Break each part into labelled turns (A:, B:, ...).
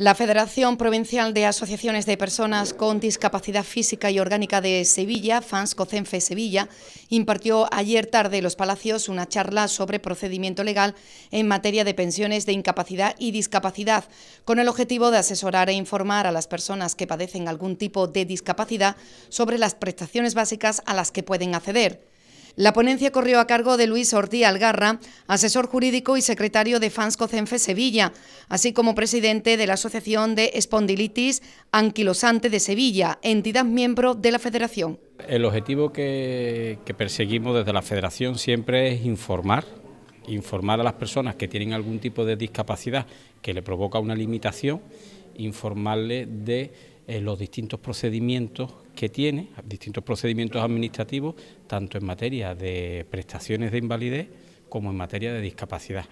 A: La Federación Provincial de Asociaciones de Personas con Discapacidad Física y Orgánica de Sevilla, FANS Sevilla, impartió ayer tarde en los Palacios una charla sobre procedimiento legal en materia de pensiones de incapacidad y discapacidad, con el objetivo de asesorar e informar a las personas que padecen algún tipo de discapacidad sobre las prestaciones básicas a las que pueden acceder. La ponencia corrió a cargo de Luis Ortiz Algarra, asesor jurídico y secretario de Fansco Cenfe Sevilla, así como presidente de la Asociación de Espondilitis Anquilosante de Sevilla, entidad miembro de la Federación.
B: El objetivo que, perseguimos desde la Federación siempre es informar informar a las personas que tienen algún tipo de discapacidad que le provoca una limitación, informarle de eh, los distintos procedimientos que tiene distintos procedimientos administrativos, tanto en materia de prestaciones de invalidez como en materia de discapacidad.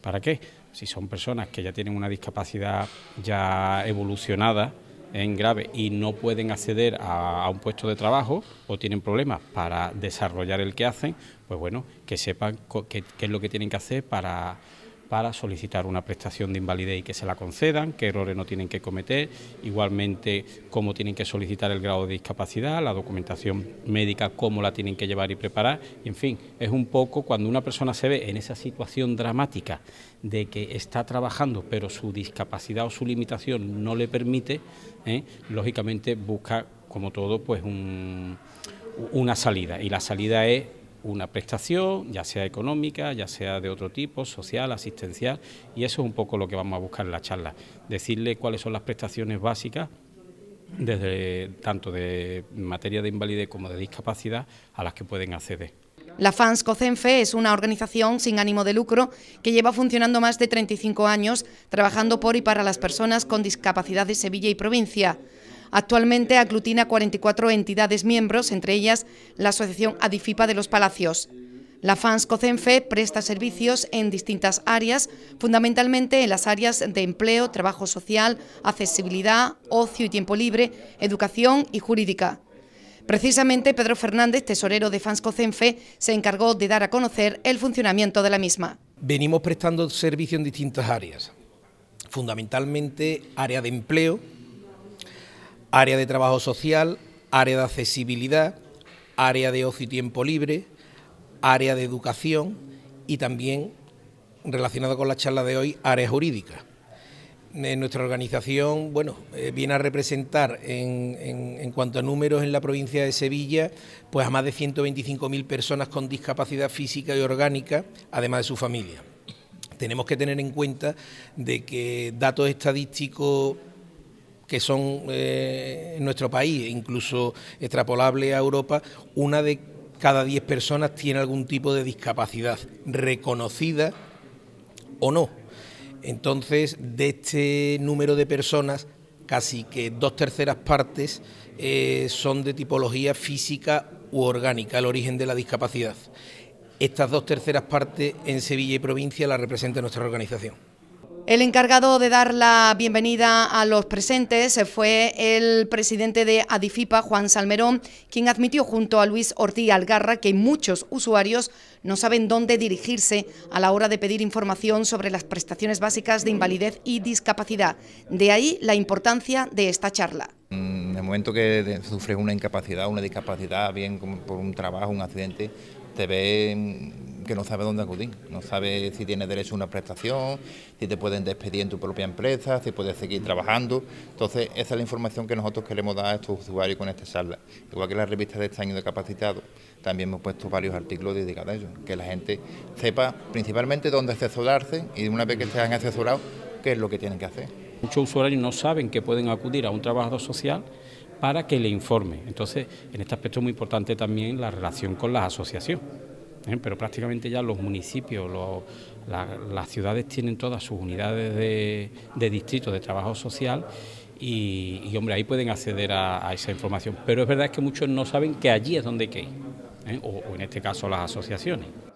B: ¿Para qué? Si son personas que ya tienen una discapacidad ya evolucionada en grave y no pueden acceder a, un puesto de trabajo o tienen problemas para desarrollar el que hacen, pues bueno, que sepan qué es lo que tienen que hacer para para solicitar una prestación de invalidez y que se la concedan, qué errores no tienen que cometer, igualmente cómo tienen que solicitar el grado de discapacidad, la documentación médica, cómo la tienen que llevar y preparar, en fin, es un poco cuando una persona se ve en esa situación dramática de que está trabajando pero su discapacidad o su limitación no le permite, ¿eh? lógicamente busca, como todo, pues una salida y la salida es una prestación, ya sea económica, ya sea de otro tipo, social, asistencial, y eso es un poco lo que vamos a buscar en la charla, decirle cuáles son las prestaciones básicas desde tanto de materia de invalidez como de discapacidad a las que pueden acceder.
A: La FANS COCENFE es una organización sin ánimo de lucro que lleva funcionando más de 35 años trabajando por y para las personas con discapacidad de Sevilla y provincia. Actualmente aglutina 44 entidades miembros, entre ellas la Asociación Adifipa de los Palacios. La FANS presta servicios en distintas áreas, fundamentalmente en las áreas de empleo, trabajo social, accesibilidad, ocio y tiempo libre, educación y jurídica. Precisamente Pedro Fernández, tesorero de FANS se encargó de dar a conocer el funcionamiento de la misma.
C: Venimos prestando servicio en distintas áreas, fundamentalmente área de empleo, área de trabajo social, área de accesibilidad, área de ocio y tiempo libre, área de educación y también, relacionado con la charla de hoy, área jurídica. nuestra organización, bueno, eh, viene a representar en, en, cuanto a números en la provincia de Sevilla, pues a más de 125.000 personas con discapacidad física y orgánica, además de su familia. Tenemos que tener en cuenta de que datos estadísticos que son eh, en nuestro país, e incluso extrapolable a Europa, una de cada diez personas tiene algún tipo de discapacidad, reconocida o no. Entonces, de este número de personas, casi que dos terceras partes eh, son de tipología física u orgánica, el origen de la discapacidad. Estas dos terceras partes en Sevilla y provincia las representa nuestra organización.
A: El encargado de dar la bienvenida a los presentes fue el presidente de Adifipa, Juan Salmerón, quien admitió junto a Luis Ortiz Algarra que muchos usuarios no saben dónde dirigirse a la hora de pedir información sobre las prestaciones básicas de invalidez y discapacidad. De ahí la importancia de esta charla.
D: Mm, en el momento que sufres una incapacidad, una discapacidad, bien por un trabajo, un accidente, te ve que no sabe dónde acudir, no sabe si tiene derecho a una prestación, si te pueden despedir en tu propia empresa, si puedes seguir trabajando. Entonces, esa es la información que nosotros queremos dar a estos usuarios con esta charla. Igual que la revista de este año de capacitado, también hemos puesto varios artículos dedicados a ello, que la gente sepa principalmente dónde asesorarse y una vez que se han asesorado, qué es lo que tienen que hacer.
B: Muchos usuarios no saben que pueden acudir a un trabajador social para que le informe. Entonces, en este aspecto es muy importante también la relación con las asociaciones. ¿eh? pero prácticamente ya los municipios, las ciudades tienen todas sus unidades de, de distrito de trabajo social y, hombre, ahí pueden acceder a, esa información. Pero es verdad que muchos no saben que allí es donde hay que ir, ¿eh? o en este caso las asociaciones.